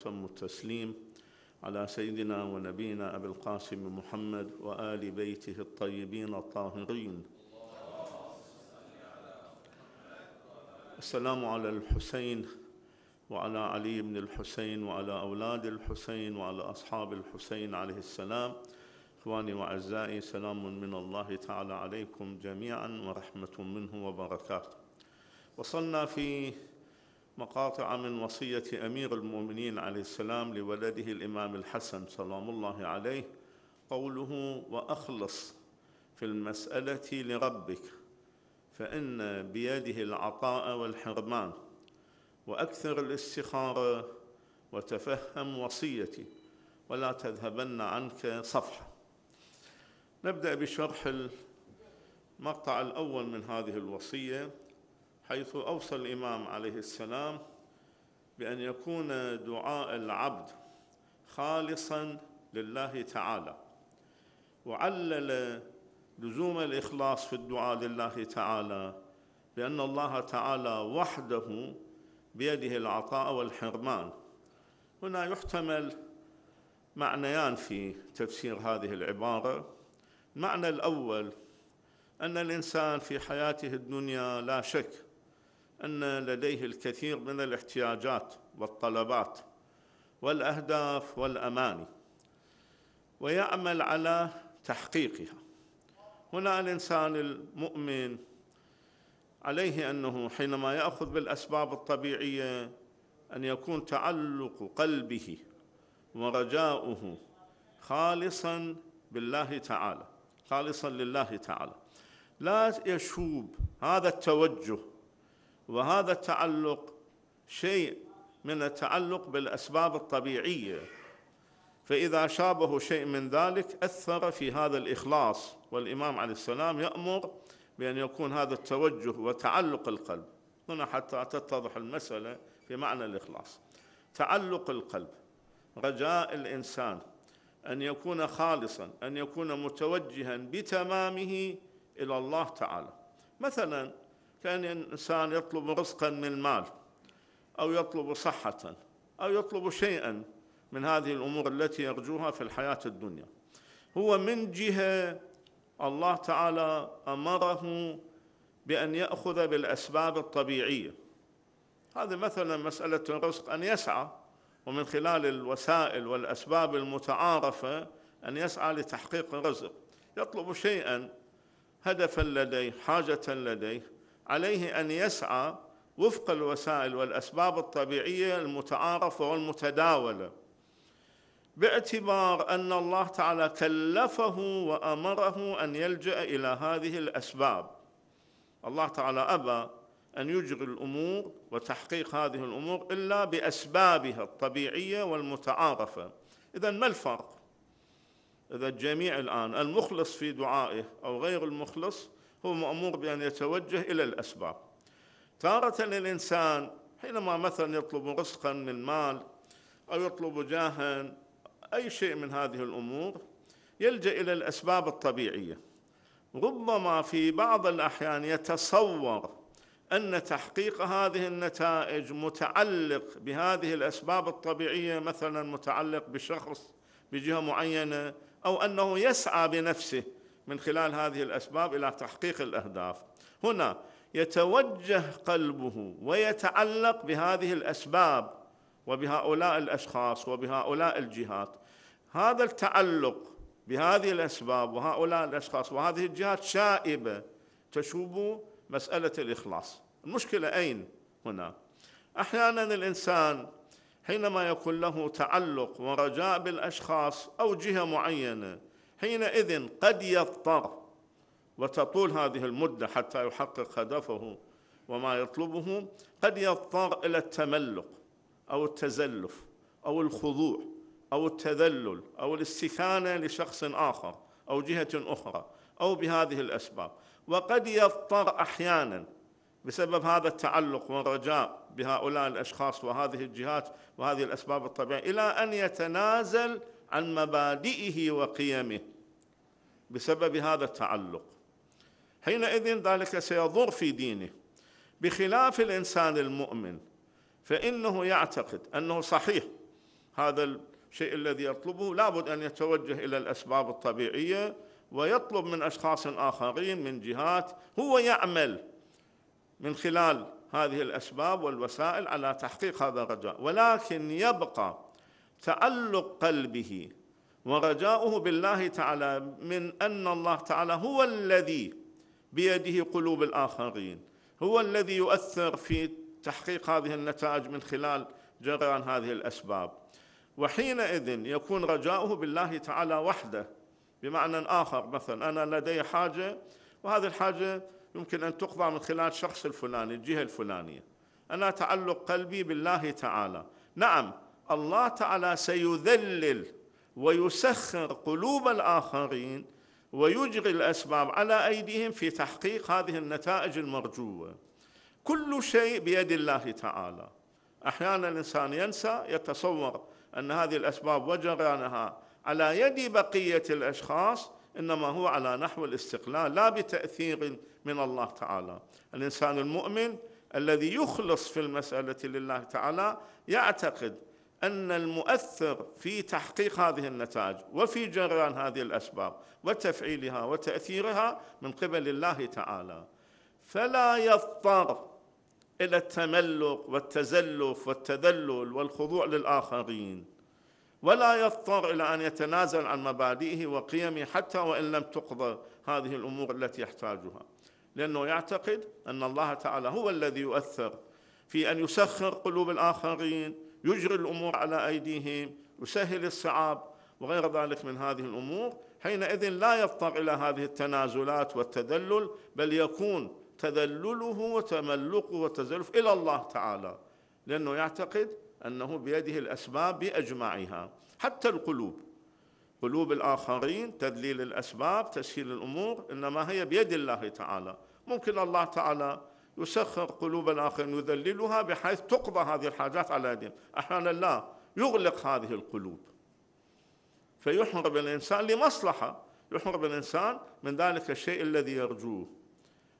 تم التسليم على سيدنا ونبينا أبي القاسم محمد وآل بيته الطيبين الطاهرين السلام على الحسين وعلى علي بن الحسين وعلى أولاد الحسين وعلى أصحاب الحسين عليه السلام إخواني وأعزائي سلام من الله تعالى عليكم جميعا ورحمة منه وبركاته وصلنا في مقاطع من وصية أمير المؤمنين عليه السلام لولده الإمام الحسن سلام الله عليه قوله وأخلص في المسألة لربك فإن بيده العطاء والحرمان وأكثر الاستخارة وتفهم وصيتي ولا تذهبن عنك صفحة نبدأ بشرح المقطع الأول من هذه الوصية حيث أوصى الإمام عليه السلام بأن يكون دعاء العبد خالصا لله تعالى وعلل لزوم الإخلاص في الدعاء لله تعالى بأن الله تعالى وحده بيده العطاء والحرمان هنا يحتمل معنيان في تفسير هذه العبارة المعنى الأول أن الإنسان في حياته الدنيا لا شك ان لديه الكثير من الاحتياجات والطلبات والاهداف والاماني ويعمل على تحقيقها هنا الانسان المؤمن عليه انه حينما ياخذ بالاسباب الطبيعيه ان يكون تعلق قلبه ورجاؤه خالصا بالله تعالى خالصا لله تعالى لا يشوب هذا التوجه وهذا التعلق شيء من التعلق بالاسباب الطبيعيه فاذا شابه شيء من ذلك اثر في هذا الاخلاص والامام عليه السلام يامر بان يكون هذا التوجه وتعلق القلب هنا حتى تتضح المساله في معنى الاخلاص تعلق القلب رجاء الانسان ان يكون خالصا ان يكون متوجها بتمامه الى الله تعالى مثلا كان الإنسان يطلب رزقا من المال أو يطلب صحة أو يطلب شيئا من هذه الأمور التي يرجوها في الحياة الدنيا هو من جهة الله تعالى أمره بأن يأخذ بالأسباب الطبيعية هذا مثلا مسألة الرزق أن يسعى ومن خلال الوسائل والأسباب المتعارفة أن يسعى لتحقيق الرزق يطلب شيئا هدفا لديه حاجة لديه عليه ان يسعى وفق الوسائل والاسباب الطبيعيه المتعارفه والمتداوله باعتبار ان الله تعالى كلفه وامره ان يلجا الى هذه الاسباب الله تعالى ابى ان يجري الامور وتحقيق هذه الامور الا باسبابها الطبيعيه والمتعارفه اذا ما الفرق اذا الجميع الان المخلص في دعائه او غير المخلص هو مأمور بأن يتوجه إلى الأسباب تارة الإنسان حينما مثلا يطلب رزقا من مال أو يطلب جاها أي شيء من هذه الأمور يلجأ إلى الأسباب الطبيعية ربما في بعض الأحيان يتصور أن تحقيق هذه النتائج متعلق بهذه الأسباب الطبيعية مثلا متعلق بشخص بجهة معينة أو أنه يسعى بنفسه من خلال هذه الاسباب الى تحقيق الاهداف هنا يتوجه قلبه ويتعلق بهذه الاسباب وبهؤلاء الاشخاص وبهؤلاء الجهات هذا التعلق بهذه الاسباب وهؤلاء الاشخاص وهذه الجهات شائبه تشوب مساله الاخلاص المشكله اين هنا احيانا الانسان حينما يكون له تعلق ورجاء بالاشخاص او جهه معينه حينئذ قد يضطر وتطول هذه المدة حتى يحقق هدفه وما يطلبه قد يضطر إلى التملق أو التزلف أو الخضوع أو التذلل أو الاستكانة لشخص آخر أو جهة أخرى أو بهذه الأسباب وقد يضطر أحيانا بسبب هذا التعلق والرجاء بهؤلاء الأشخاص وهذه الجهات وهذه الأسباب الطبيعية إلى أن يتنازل عن مبادئه وقيمه بسبب هذا التعلق حينئذ ذلك سيضر في دينه بخلاف الانسان المؤمن فانه يعتقد انه صحيح هذا الشيء الذي يطلبه لابد ان يتوجه الى الاسباب الطبيعيه ويطلب من اشخاص اخرين من جهات هو يعمل من خلال هذه الاسباب والوسائل على تحقيق هذا الرجاء ولكن يبقى تألق قلبه ورجاؤه بالله تعالى من ان الله تعالى هو الذي بيده قلوب الاخرين هو الذي يؤثر في تحقيق هذه النتائج من خلال جريان هذه الاسباب وحينئذ يكون رجاؤه بالله تعالى وحده بمعنى اخر مثلا انا لدي حاجه وهذه الحاجه يمكن ان تقضى من خلال الشخص الفلاني الجهه الفلانيه انا تعلق قلبي بالله تعالى نعم الله تعالى سيذلل ويسخر قلوب الاخرين ويجري الاسباب على ايديهم في تحقيق هذه النتائج المرجوه كل شيء بيد الله تعالى احيانا الانسان ينسى يتصور ان هذه الاسباب وجرانها على يد بقيه الاشخاص انما هو على نحو الاستقلال لا بتاثير من الله تعالى الانسان المؤمن الذي يخلص في المساله لله تعالى يعتقد ان المؤثر في تحقيق هذه النتائج وفي جريان هذه الاسباب وتفعيلها وتاثيرها من قبل الله تعالى فلا يضطر الى التملق والتزلف والتذلل والخضوع للاخرين ولا يضطر الى ان يتنازل عن مبادئه وقيمه حتى وان لم تقضى هذه الامور التي يحتاجها لانه يعتقد ان الله تعالى هو الذي يؤثر في ان يسخر قلوب الاخرين يجري الامور على ايديهم يسهل الصعاب وغير ذلك من هذه الامور حينئذ لا يضطر الى هذه التنازلات والتدلل بل يكون تذلله وتملقه وتزلف الى الله تعالى لانه يعتقد انه بيده الاسباب باجمعها حتى القلوب قلوب الاخرين تذليل الاسباب تسهيل الامور انما هي بيد الله تعالى ممكن الله تعالى يسخر قلوب الآخرين يذللها بحيث تقضى هذه الحاجات على يدهم أحيانا لا يغلق هذه القلوب فيحرم الإنسان لمصلحة يحرم الإنسان من ذلك الشيء الذي يرجوه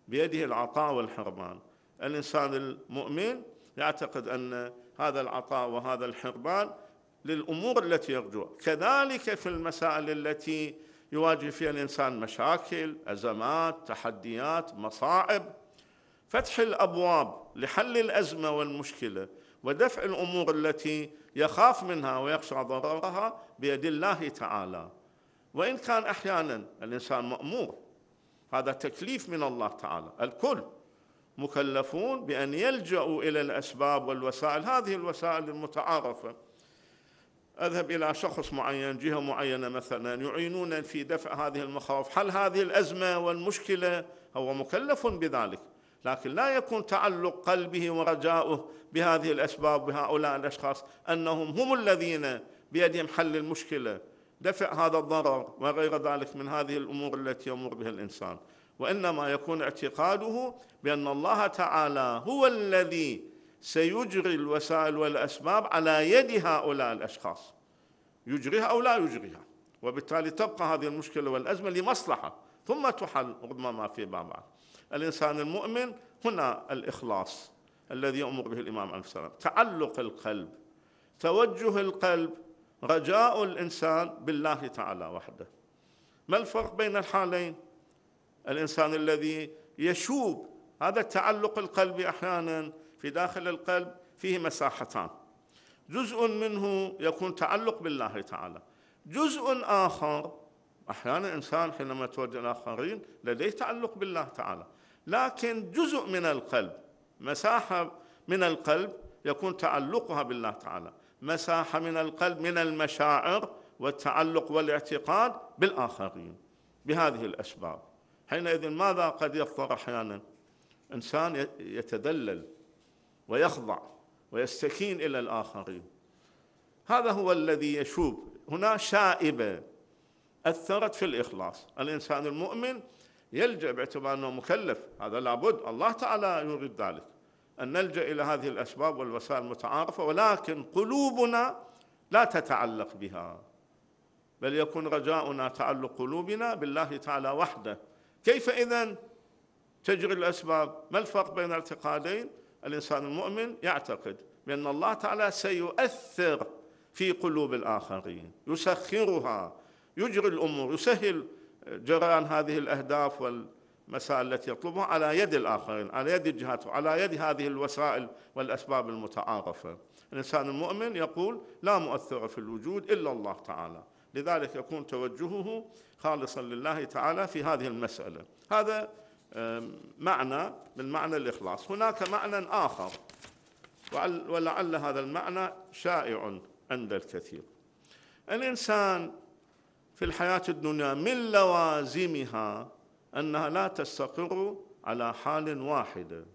بيده العطاء والحرمان الإنسان المؤمن يعتقد أن هذا العطاء وهذا الحرمان للأمور التي يرجوها كذلك في المسائل التي يواجه فيها الإنسان مشاكل أزمات تحديات مصاعب فتح الابواب لحل الازمه والمشكله ودفع الامور التي يخاف منها ويخشى ضررها بيد الله تعالى وان كان احيانا الانسان مامور هذا تكليف من الله تعالى الكل مكلفون بان يلجاوا الى الاسباب والوسائل هذه الوسائل المتعارفه اذهب الى شخص معين جهه معينه مثلا يعينون في دفع هذه المخاوف حل هذه الازمه والمشكله هو مكلف بذلك لكن لا يكون تعلق قلبه ورجاؤه بهذه الأسباب بهؤلاء الأشخاص أنهم هم الذين بيدهم حل المشكلة دفع هذا الضرر وغير ذلك من هذه الأمور التي يمر بها الإنسان وإنما يكون اعتقاده بأن الله تعالى هو الذي سيجري الوسائل والأسباب على يد هؤلاء الأشخاص يجريها أو لا يجريها وبالتالي تبقى هذه المشكلة والأزمة لمصلحة ثم تحل ربما ما في بعض الإنسان المؤمن هنا الإخلاص الذي يأمر به الإمام عليه السلام تعلق القلب توجه القلب رجاء الإنسان بالله تعالى وحده ما الفرق بين الحالين الإنسان الذي يشوب هذا التعلق القلبي أحيانا في داخل القلب فيه مساحتان جزء منه يكون تعلق بالله تعالى جزء آخر أحيانا الإنسان حينما يتوجه الآخرين لديه تعلق بالله تعالى لكن جزء من القلب مساحه من القلب يكون تعلقها بالله تعالى مساحه من القلب من المشاعر والتعلق والاعتقاد بالاخرين بهذه الاسباب حينئذ ماذا قد يفطر احيانا انسان يتذلل ويخضع ويستكين الى الاخرين هذا هو الذي يشوب هنا شائبه اثرت في الاخلاص الانسان المؤمن يلجأ باعتبار أنه مكلف هذا لابد الله تعالى يريد ذلك أن نلجأ إلى هذه الأسباب والوسائل المتعارفة ولكن قلوبنا لا تتعلق بها بل يكون رجاؤنا تعلق قلوبنا بالله تعالى وحده كيف إذا تجري الأسباب ما الفرق بين الاعتقادين الإنسان المؤمن يعتقد بأن الله تعالى سيؤثر في قلوب الآخرين يسخرها يجري الأمور يسهل جريان هذه الأهداف والمسائل التي يطلبها على يد الآخرين على يد الجهات وعلى يد هذه الوسائل والأسباب المتعارفة الإنسان المؤمن يقول لا مؤثر في الوجود إلا الله تعالى لذلك يكون توجهه خالصا لله تعالى في هذه المسألة هذا معنى من معنى الإخلاص هناك معنى آخر ولعل هذا المعنى شائع عند الكثير الإنسان في الحياه الدنيا من لوازمها انها لا تستقر على حال واحده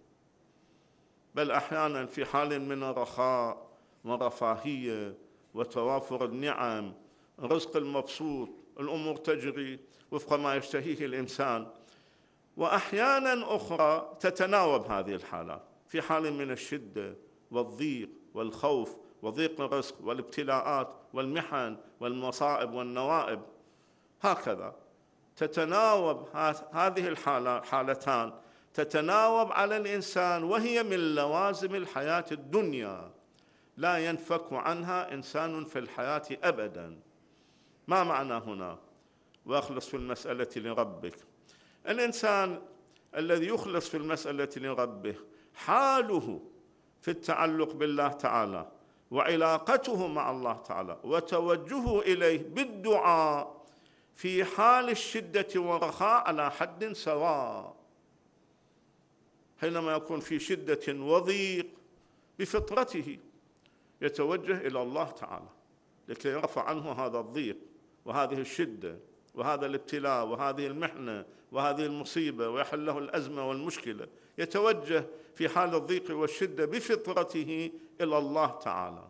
بل احيانا في حال من الرخاء ورفاهيه وتوافر النعم رزق المبسوط الامور تجري وفق ما يشتهيه الانسان واحيانا اخرى تتناوب هذه الحالات في حال من الشده والضيق والخوف وضيق الرزق والابتلاءات والمحن والمصائب والنوائب هكذا تتناوب هذه الحالتان تتناوب على الانسان وهي من لوازم الحياه الدنيا لا ينفك عنها انسان في الحياه ابدا ما معنى هنا واخلص في المساله لربك الانسان الذي يخلص في المساله لربه حاله في التعلق بالله تعالى وعلاقته مع الله تعالى وتوجهه اليه بالدعاء في حال الشدة والرخاء على حد سواء حينما يكون في شدة وضيق بفطرته يتوجه إلى الله تعالى لكي يرفع عنه هذا الضيق وهذه الشدة وهذا الابتلاء وهذه المحنة وهذه المصيبة ويحل له الأزمة والمشكلة يتوجه في حال الضيق والشدة بفطرته إلى الله تعالى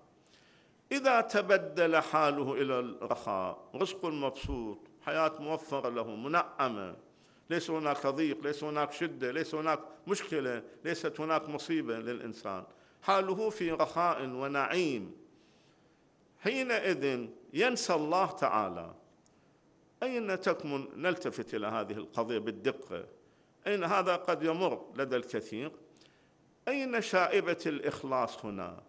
إذا تبدل حاله إلى الرخاء رزق مبسوط حياة موفرة له منعمة ليس هناك ضيق ليس هناك شدة ليس هناك مشكلة ليست هناك مصيبة للإنسان حاله في رخاء ونعيم حينئذ ينسى الله تعالى أين تكمن نلتفت إلى هذه القضية بالدقة أين هذا قد يمر لدى الكثير أين شائبة الإخلاص هنا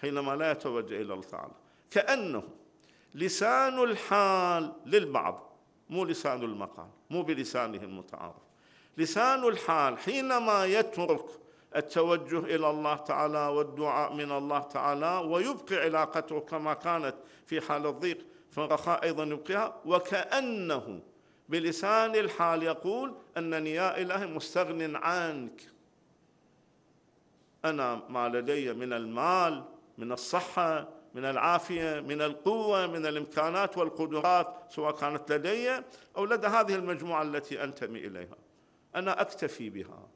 حينما لا يتوجه إلى الله تعالى كأنه لسان الحال للبعض مو لسان المقال مو بلسانه المتعارف لسان الحال حينما يترك التوجه الى الله تعالى والدعاء من الله تعالى ويبقي علاقته كما كانت في حال الضيق فالرخاء ايضا يبقيها وكانه بلسان الحال يقول انني يا الهي مستغن عنك انا ما لدي من المال من الصحه من العافيه من القوه من الامكانات والقدرات سواء كانت لدي او لدى هذه المجموعه التي انتمي اليها انا اكتفي بها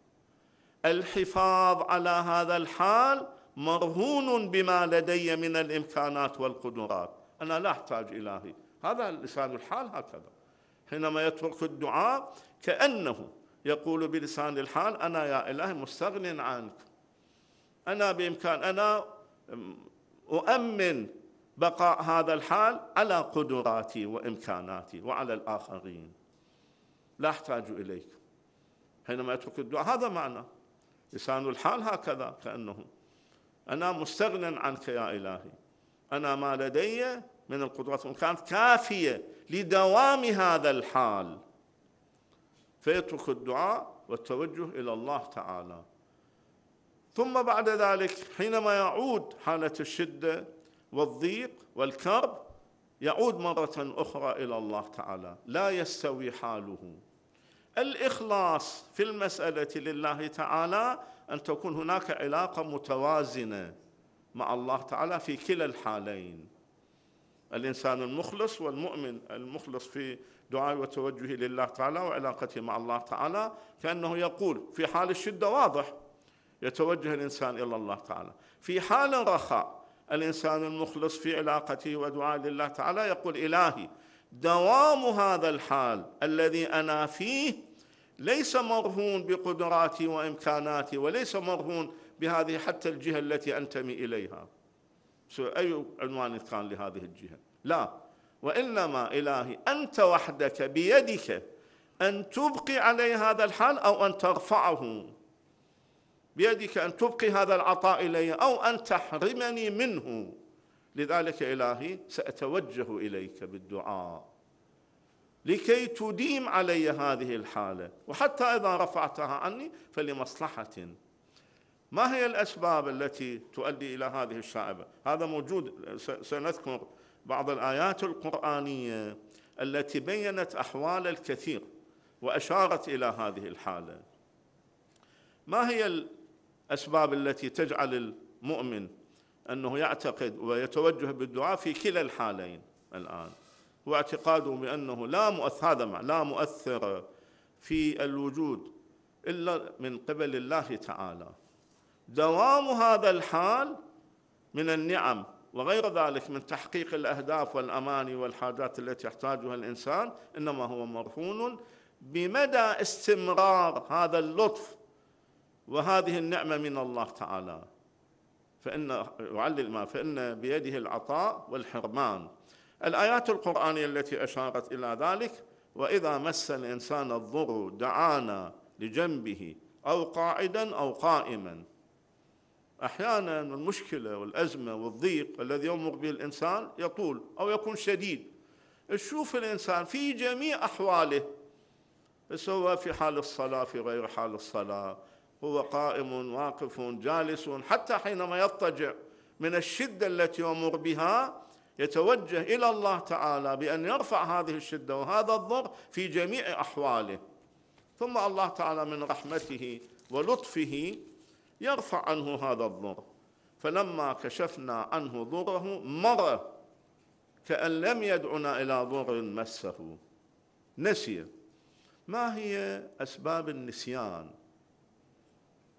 الحفاظ على هذا الحال مرهون بما لدي من الامكانات والقدرات انا لا احتاج الهي هذا لسان الحال هكذا حينما يترك الدعاء كانه يقول بلسان الحال انا يا الهي مستغن عنك انا بامكان انا اؤمن بقاء هذا الحال على قدراتي وامكاناتي وعلى الاخرين لا احتاج إليك حينما اترك الدعاء هذا معنى لسان الحال هكذا كانه انا مستغنى عنك يا الهي انا ما لدي من القدرات والامكانات كافيه لدوام هذا الحال فيترك الدعاء والتوجه الى الله تعالى ثم بعد ذلك حينما يعود حاله الشده والضيق والكرب يعود مره اخرى الى الله تعالى لا يستوي حاله الاخلاص في المساله لله تعالى ان تكون هناك علاقه متوازنه مع الله تعالى في كلا الحالين الانسان المخلص والمؤمن المخلص في دعاء وتوجهه لله تعالى وعلاقته مع الله تعالى كانه يقول في حال الشده واضح يتوجه الإنسان إلى الله تعالى في حال الرخاء الإنسان المخلص في علاقته ودعاء لله تعالى يقول إلهي دوام هذا الحال الذي أنا فيه ليس مرهون بقدراتي وإمكاناتي وليس مرهون بهذه حتى الجهة التي أنتمي إليها أي عنوان كان لهذه الجهة لا وإنما إلهي أنت وحدك بيدك أن تبقي عليه هذا الحال أو أن ترفعه بيدك أن تبقي هذا العطاء إلي أو أن تحرمني منه لذلك إلهي سأتوجه إليك بالدعاء لكي تديم علي هذه الحالة وحتى إذا رفعتها عني فلمصلحة ما هي الأسباب التي تؤدي إلى هذه الشائبة هذا موجود سنذكر بعض الآيات القرآنية التي بينت أحوال الكثير وأشارت إلى هذه الحالة ما هي الأسباب التي تجعل المؤمن أنه يعتقد ويتوجه بالدعاء في كلا الحالين الآن هو اعتقاده بأنه لا مؤثر هذا لا مؤثر في الوجود إلا من قبل الله تعالى دوام هذا الحال من النعم وغير ذلك من تحقيق الأهداف والأماني والحاجات التي يحتاجها الإنسان إنما هو مرهون بمدى استمرار هذا اللطف وهذه النعمة من الله تعالى فإن يعلل ما فإن بيده العطاء والحرمان الآيات القرآنية التي أشارت إلى ذلك وإذا مس الإنسان الضر دعانا لجنبه أو قاعدا أو قائما أحيانا المشكلة والأزمة والضيق الذي يمر به الإنسان يطول أو يكون شديد تشوف الإنسان في جميع أحواله بس هو في حال الصلاة في غير حال الصلاة هو قائم واقف جالس حتى حينما يضطجع من الشده التي يمر بها يتوجه الى الله تعالى بان يرفع هذه الشده وهذا الضر في جميع احواله ثم الله تعالى من رحمته ولطفه يرفع عنه هذا الضر فلما كشفنا عنه ضره مر كأن لم يدعنا إلى ضر مسه نسي ما هي أسباب النسيان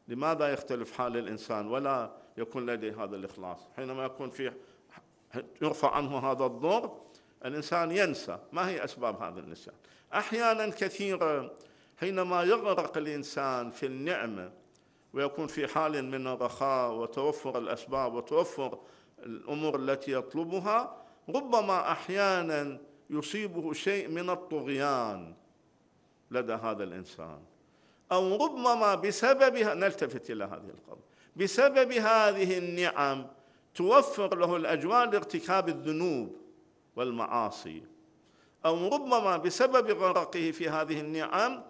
لماذا يختلف حال الإنسان ولا يكون لديه هذا الإخلاص حينما يكون في يرفع عنه هذا الضر الإنسان ينسى ما هي أسباب هذا النسيان أحيانا كثيرة حينما يغرق الإنسان في النعمة ويكون في حال من الرخاء وتوفر الأسباب وتوفر الأمور التي يطلبها ربما أحيانا يصيبه شيء من الطغيان لدى هذا الإنسان أو ربما بسببها نلتفت إلى هذه القضية بسبب هذه النعم توفر له الأجواء لارتكاب الذنوب والمعاصي أو ربما بسبب غرقه في هذه النعم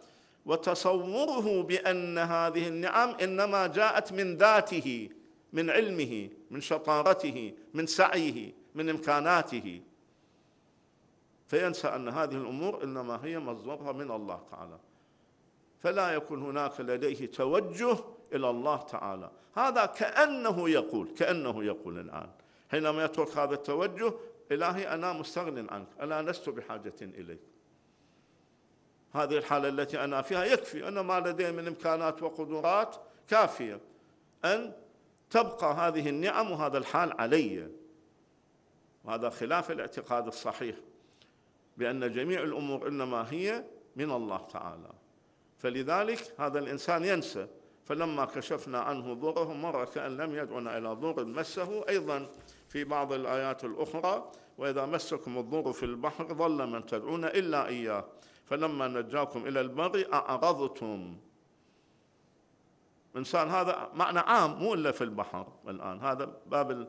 وتصوره بأن هذه النعم إنما جاءت من ذاته من علمه من شطارته من سعيه من إمكاناته فينسى أن هذه الأمور إنما هي مصدرها من الله تعالى فلا يكون هناك لديه توجه الى الله تعالى هذا كانه يقول كانه يقول الان حينما يترك هذا التوجه الهي انا مستغن عنك انا لست بحاجه اليك هذه الحاله التي انا فيها يكفي انا ما لدي من امكانات وقدرات كافيه ان تبقى هذه النعم وهذا الحال علي وهذا خلاف الاعتقاد الصحيح بان جميع الامور انما هي من الله تعالى فلذلك هذا الإنسان ينسى فلما كشفنا عنه ضره مر كأن لم يدعنا إلى ضر مسه أيضا في بعض الآيات الأخرى وإذا مسكم الضر في البحر ظل من تدعون إلا إياه فلما نجاكم إلى البر أعرضتم إنسان هذا معنى عام مو إلا في البحر الآن هذا باب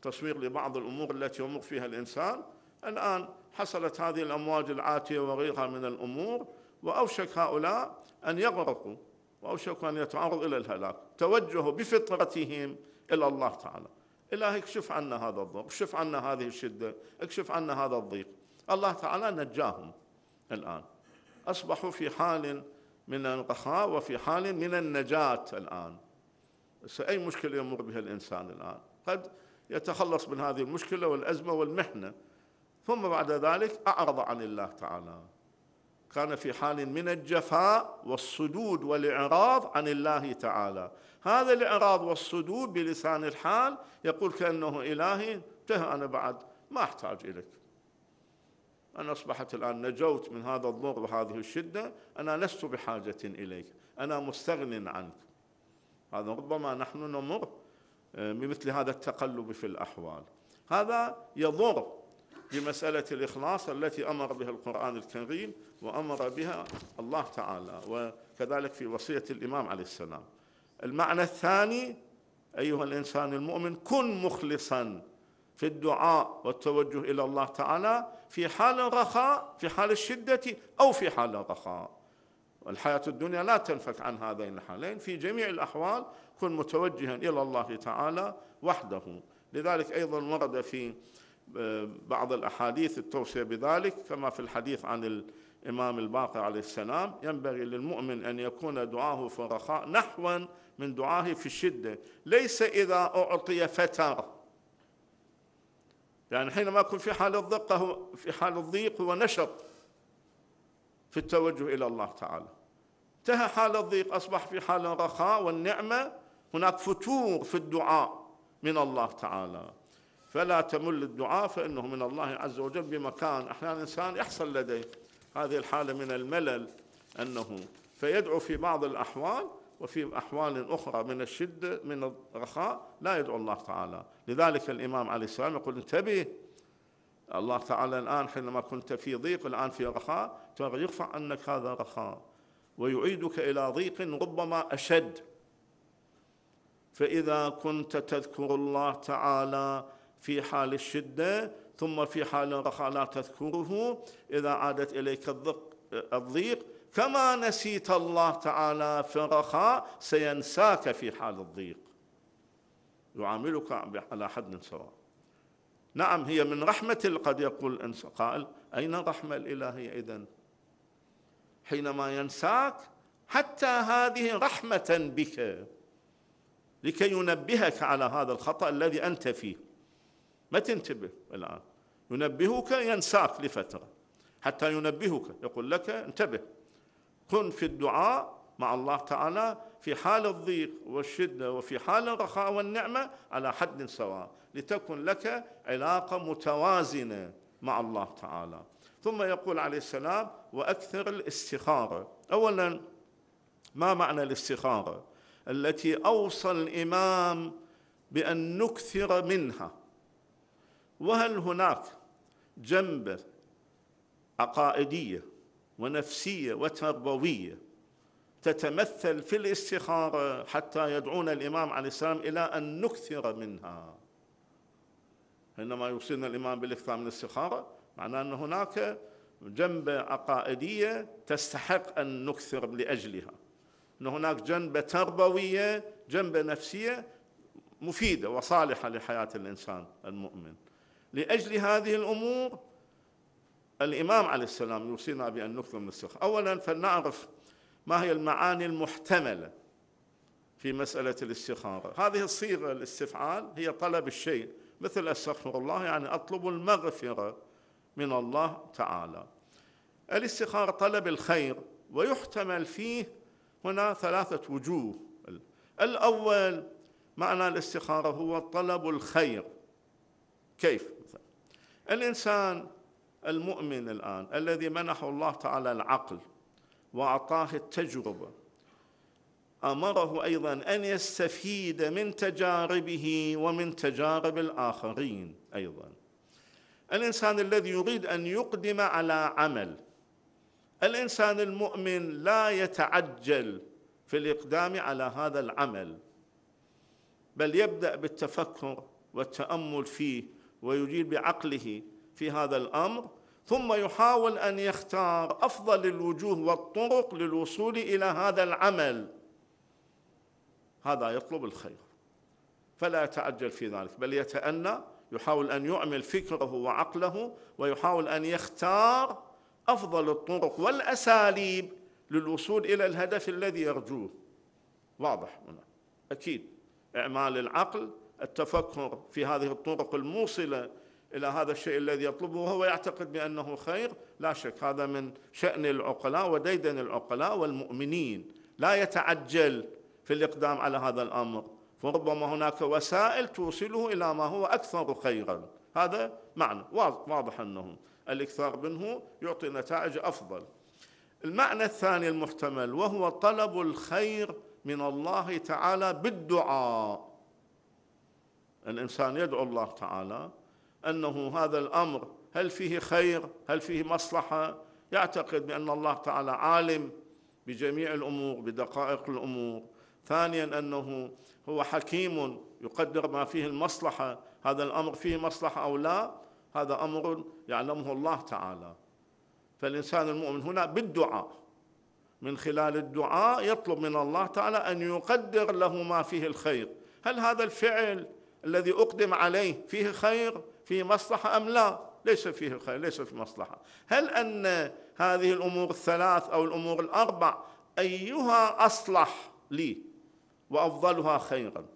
التصوير لبعض الأمور التي يمر فيها الإنسان الآن حصلت هذه الأمواج العاتية وغيرها من الأمور وأوشك هؤلاء أن يغرقوا وأوشكوا أن يتعرضوا إلى الهلاك توجهوا بفطرتهم إلى الله تعالى إلهي اكشف عنا هذا الضر اكشف عنا هذه الشدة اكشف عنا هذا الضيق الله تعالى نجاهم الآن أصبحوا في حال من الرخاء وفي حال من النجاة الآن أي مشكلة يمر بها الإنسان الآن قد يتخلص من هذه المشكلة والأزمة والمحنة ثم بعد ذلك أعرض عن الله تعالى كان في حال من الجفاء والصدود والإعراض عن الله تعالى هذا الإعراض والصدود بلسان الحال يقول كأنه إلهي انتهى أنا بعد ما أحتاج إليك أنا أصبحت الآن نجوت من هذا الضر وهذه الشدة أنا لست بحاجة إليك أنا مستغن عنك هذا ربما نحن نمر آه، بمثل هذا التقلب في الأحوال هذا يضر بمسألة الإخلاص التي أمر بها القرآن الكريم وأمر بها الله تعالى وكذلك في وصية الإمام عليه السلام المعنى الثاني أيها الإنسان المؤمن كن مخلصا في الدعاء والتوجه إلى الله تعالى في حال الرخاء في حال الشدة أو في حال الرخاء الحياة الدنيا لا تنفك عن هذين الحالين في جميع الأحوال كن متوجها إلى الله تعالى وحده لذلك أيضا ورد في بعض الأحاديث التوصية بذلك كما في الحديث عن الإمام الباقر عليه السلام ينبغي للمؤمن أن يكون دعاه في الرخاء نحوا من دعاه في الشدة ليس إذا أعطي فتر يعني حينما يكون في حال الضيق في حال الضيق هو نشط في التوجه إلى الله تعالى انتهى حال الضيق أصبح في حال الرخاء والنعمة هناك فتور في الدعاء من الله تعالى فلا تمل الدعاء فإنه من الله عز وجل بمكان أحيانا الانسان يحصل لديه هذه الحالة من الملل أنه فيدعو في بعض الأحوال وفي أحوال أخرى من الشدة من الرخاء لا يدعو الله تعالى لذلك الإمام عليه السلام يقول انتبه الله تعالى الآن حينما كنت في ضيق الآن في رخاء يرفع عنك هذا رخاء ويعيدك إلى ضيق ربما أشد فإذا كنت تذكر الله تعالى في حال الشده ثم في حال الرخاء لا تذكره اذا عادت اليك الضيق الضيق كما نسيت الله تعالى في الرخاء سينساك في حال الضيق يعاملك على حد سواء نعم هي من رحمة قد يقول إنسان قائل أين الرحمة الإلهية إذن حينما ينساك حتى هذه رحمة بك لكي ينبهك على هذا الخطأ الذي أنت فيه ما تنتبه الآن ينبهك ينساك لفترة حتى ينبهك يقول لك انتبه كن في الدعاء مع الله تعالى في حال الضيق والشدة وفي حال الرخاء والنعمة على حد سواء لتكن لك علاقة متوازنة مع الله تعالى ثم يقول عليه السلام وأكثر الاستخارة أولا ما معنى الاستخارة التي أوصى الإمام بأن نكثر منها وهل هناك جنبة عقائدية ونفسية وتربوية تتمثل في الاستخارة حتى يدعونا الإمام عليه السلام إلى أن نكثر منها إنما يوصينا الإمام بالإكثار من الاستخارة معناه أن هناك جنبة عقائدية تستحق أن نكثر لأجلها أن هناك جنبة تربوية جنبة نفسية مفيدة وصالحة لحياة الإنسان المؤمن لأجل هذه الأمور الإمام عليه السلام يوصينا بأن نكثر من السخاء أولا فلنعرف ما هي المعاني المحتملة في مسألة الاستخارة هذه الصيغة الاستفعال هي طلب الشيء مثل أستغفر الله يعني أطلب المغفرة من الله تعالى الاستخارة طلب الخير ويحتمل فيه هنا ثلاثة وجوه الأول معنى الاستخارة هو طلب الخير كيف الانسان المؤمن الان الذي منحه الله تعالى العقل واعطاه التجربه امره ايضا ان يستفيد من تجاربه ومن تجارب الاخرين ايضا الانسان الذي يريد ان يقدم على عمل الانسان المؤمن لا يتعجل في الاقدام على هذا العمل بل يبدا بالتفكر والتامل فيه ويجيد بعقله في هذا الامر ثم يحاول ان يختار افضل الوجوه والطرق للوصول الى هذا العمل هذا يطلب الخير فلا يتعجل في ذلك بل يتأنى يحاول أن يعمل فكره وعقله ويحاول أن يختار أفضل الطرق والأساليب للوصول إلى الهدف الذي يرجوه واضح هنا أكيد إعمال العقل التفكر في هذه الطرق الموصله الى هذا الشيء الذي يطلبه وهو يعتقد بانه خير لا شك هذا من شان العقلاء وديدن العقلاء والمؤمنين لا يتعجل في الاقدام على هذا الامر فربما هناك وسائل توصله الى ما هو اكثر خيرا هذا معنى واضح انه الاكثار منه يعطي نتائج افضل المعنى الثاني المحتمل وهو طلب الخير من الله تعالى بالدعاء الإنسان يدعو الله تعالى أنه هذا الأمر هل فيه خير هل فيه مصلحة يعتقد بأن الله تعالى عالم بجميع الأمور بدقائق الأمور ثانيا أنه هو حكيم يقدر ما فيه المصلحة هذا الأمر فيه مصلحة أو لا هذا أمر يعلمه الله تعالى فالإنسان المؤمن هنا بالدعاء من خلال الدعاء يطلب من الله تعالى أن يقدر له ما فيه الخير هل هذا الفعل الذي أقدم عليه فيه خير فيه مصلحة أم لا ليس فيه خير ليس فيه مصلحة هل أن هذه الأمور الثلاث أو الأمور الأربع أيها أصلح لي وأفضلها خيرا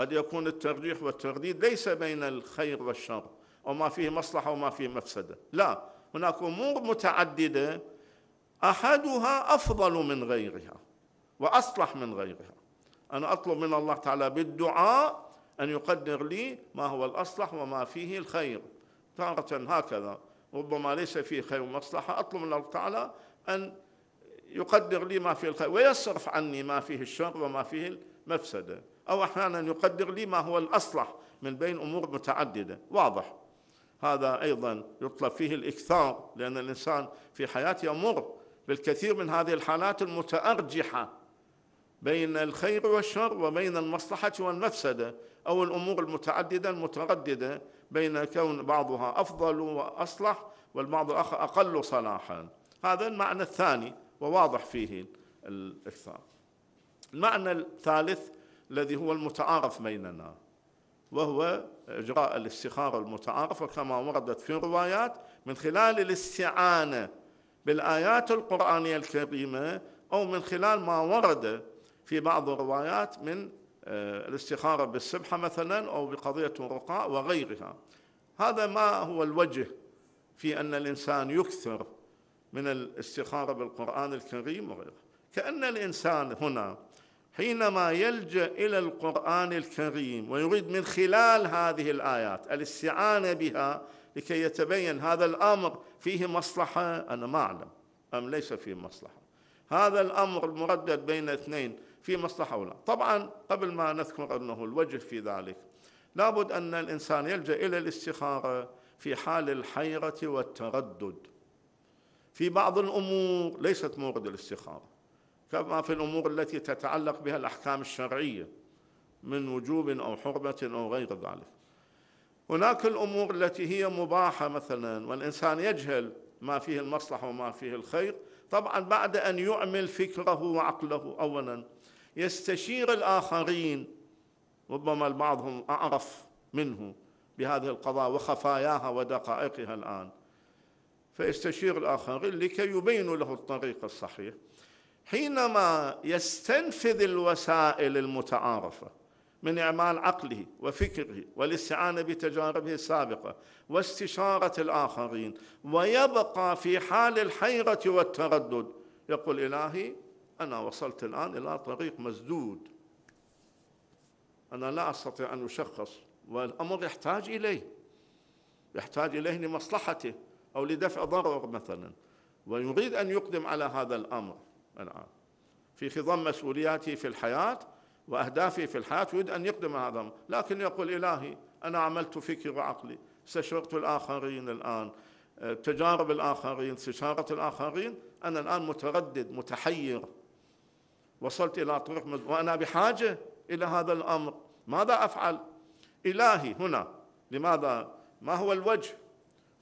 قد يكون الترجيح والترديد ليس بين الخير والشر وما فيه مصلحة وما فيه مفسدة لا هناك أمور متعددة أحدها أفضل من غيرها وأصلح من غيرها أنا أطلب من الله تعالى بالدعاء أن يقدر لي ما هو الأصلح وما فيه الخير تارة هكذا ربما ليس فيه خير ومصلحة أطلب من الله تعالى أن يقدر لي ما فيه الخير ويصرف عني ما فيه الشر وما فيه المفسدة أو أحيانا يقدر لي ما هو الأصلح من بين أمور متعددة واضح هذا أيضا يطلب فيه الإكثار لأن الإنسان في حياته يمر بالكثير من هذه الحالات المتأرجحة بين الخير والشر وبين المصلحة والمفسدة أو الأمور المتعددة المترددة بين كون بعضها أفضل وأصلح والبعض الآخر أقل صلاحا هذا المعنى الثاني وواضح فيه الإكثار المعنى الثالث الذي هو المتعارف بيننا وهو إجراء الاستخارة المتعارفة كما وردت في الروايات من خلال الاستعانة بالآيات القرآنية الكريمة أو من خلال ما ورد في بعض الروايات من آه، الاستخارة بالسبحة مثلا أو بقضية الرقاء وغيرها هذا ما هو الوجه في أن الإنسان يكثر من الاستخارة بالقرآن الكريم وغيره كأن الإنسان هنا حينما يلجأ إلى القرآن الكريم ويريد من خلال هذه الآيات الاستعانة بها لكي يتبين هذا الأمر فيه مصلحة أنا ما أعلم أم ليس فيه مصلحة هذا الأمر المردد بين اثنين في مصلحة ولا طبعا قبل ما نذكر أنه الوجه في ذلك لابد أن الإنسان يلجأ إلى الاستخارة في حال الحيرة والتردد في بعض الأمور ليست مورد الاستخارة كما في الأمور التي تتعلق بها الأحكام الشرعية من وجوب أو حرمة أو غير ذلك هناك الأمور التي هي مباحة مثلا والإنسان يجهل ما فيه المصلحة وما فيه الخير طبعا بعد أن يعمل فكره وعقله أولا يستشير الآخرين ربما هم أعرف منه بهذه القضايا وخفاياها ودقائقها الآن فيستشير الآخرين لكي يبينوا له الطريق الصحيح حينما يستنفذ الوسائل المتعارفة من إعمال عقله وفكره والاستعانة بتجاربه السابقة واستشارة الآخرين ويبقى في حال الحيرة والتردد يقول إلهي أنا وصلت الآن إلى طريق مسدود أنا لا أستطيع أن أشخص والأمر يحتاج إليه يحتاج إليه لمصلحته أو لدفع ضرر مثلا ويريد أن يقدم على هذا الأمر الآن في خضم مسؤولياته في الحياة وأهدافه في الحياة يريد أن يقدم على هذا الأمر لكن يقول إلهي أنا عملت فكري وعقلي استشرت الآخرين الآن تجارب الآخرين استشارة الآخرين أنا الآن متردد متحير وصلت إلى طرق مز... وأنا بحاجة إلى هذا الأمر ماذا أفعل إلهي هنا لماذا ما هو الوجه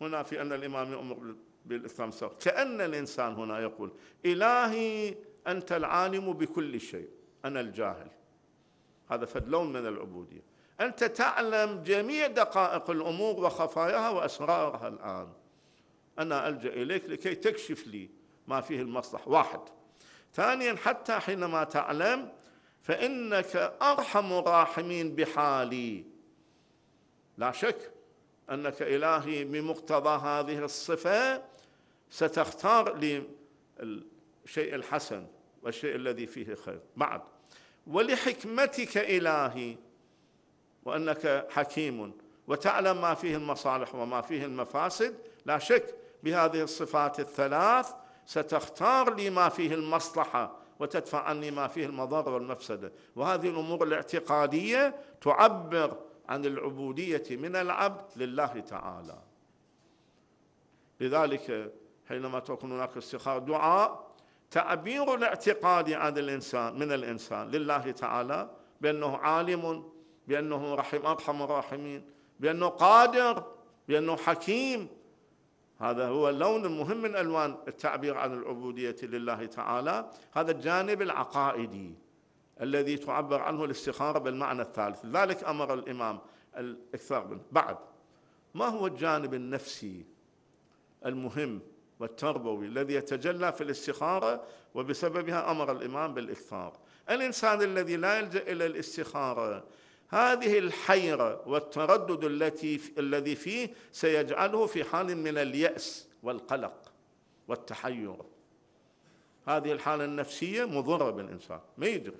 هنا في أن الإمام يأمر بالخمسة كأن الإنسان هنا يقول إلهي أنت العالم بكل شيء أنا الجاهل هذا فدلون من العبودية أنت تعلم جميع دقائق الأمور وخفاياها وأسرارها الآن أنا ألجأ إليك لكي تكشف لي ما فيه المصلح واحد ثانيا حتى حينما تعلم فإنك أرحم الراحمين بحالي لا شك أنك إلهي بمقتضى هذه الصفة ستختار لي الشيء الحسن والشيء الذي فيه خير بعد ولحكمتك إلهي وأنك حكيم وتعلم ما فيه المصالح وما فيه المفاسد لا شك بهذه الصفات الثلاث ستختار لي ما فيه المصلحه وتدفع عني ما فيه المضار والمفسده وهذه الامور الاعتقاديه تعبر عن العبوديه من العبد لله تعالى لذلك حينما تكون هناك استخاره دعاء تعبير الاعتقاد عن الانسان من الانسان لله تعالى بانه عالم بانه رحم ارحم الراحمين بانه قادر بانه حكيم هذا هو اللون المهم من الوان التعبير عن العبوديه لله تعالى هذا الجانب العقائدي الذي تعبر عنه الاستخاره بالمعنى الثالث لذلك امر الامام الاكثر منه بعد ما هو الجانب النفسي المهم والتربوي الذي يتجلى في الاستخاره وبسببها امر الامام بالاكثار الانسان الذي لا يلجا الى الاستخاره هذه الحيرة والتردد التي الذي فيه سيجعله في حال من اليأس والقلق والتحير هذه الحالة النفسية مضرة بالإنسان ما يدري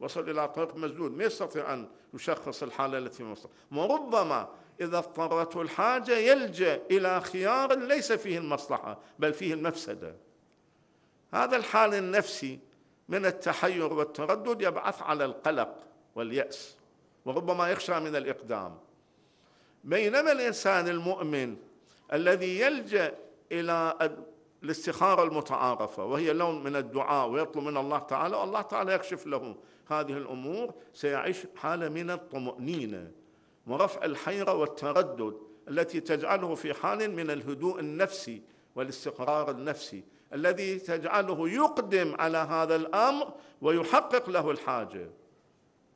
وصل إلى طريق مسدود ما يستطيع أن يشخص الحالة التي وصل وربما إذا اضطرته الحاجة يلجأ إلى خيار ليس فيه المصلحة بل فيه المفسدة هذا الحال النفسي من التحير والتردد يبعث على القلق واليأس وربما يخشى من الاقدام بينما الانسان المؤمن الذي يلجا الى الاستخاره المتعارفه وهي لون من الدعاء ويطلب من الله تعالى والله تعالى يكشف له هذه الامور سيعيش حاله من الطمانينه ورفع الحيره والتردد التي تجعله في حال من الهدوء النفسي والاستقرار النفسي الذي تجعله يقدم على هذا الامر ويحقق له الحاجه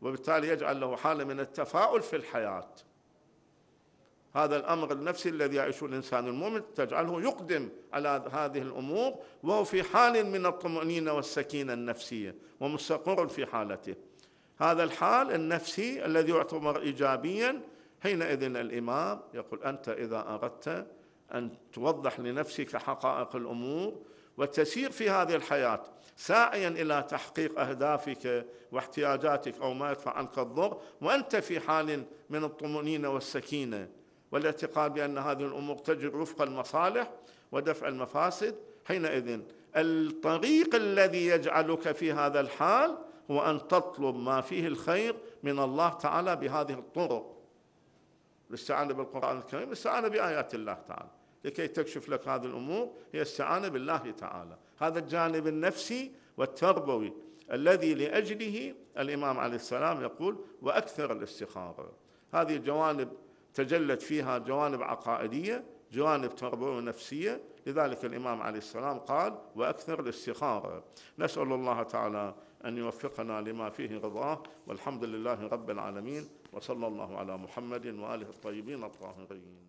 وبالتالي يجعل له حالة من التفاؤل في الحياة هذا الأمر النفسي الذي يعيشه الإنسان المؤمن تجعله يقدم على هذه الأمور وهو في حال من الطمأنينة والسكينة النفسية ومستقر في حالته هذا الحال النفسي الذي يعتبر إيجابيا حينئذ الإمام يقول أنت إذا أردت أن توضح لنفسك حقائق الأمور وتسير في هذه الحياة ساعيا إلى تحقيق أهدافك واحتياجاتك أو ما يدفع عنك الضر وأنت في حال من الطمأنينة والسكينة والاعتقاد بأن هذه الأمور تجري وفق المصالح ودفع المفاسد حينئذ الطريق الذي يجعلك في هذا الحال هو أن تطلب ما فيه الخير من الله تعالى بهذه الطرق الاستعانة بالقرآن الكريم الاستعانة بآيات الله تعالى لكي تكشف لك هذه الامور هي استعانه بالله تعالى، هذا الجانب النفسي والتربوي الذي لاجله الامام عليه السلام يقول واكثر الاستخاره، هذه جوانب تجلت فيها جوانب عقائديه، جوانب تربويه ونفسيه، لذلك الامام عليه السلام قال واكثر الاستخاره، نسال الله تعالى ان يوفقنا لما فيه رضاه والحمد لله رب العالمين وصلى الله على محمد واله الطيبين الطاهرين.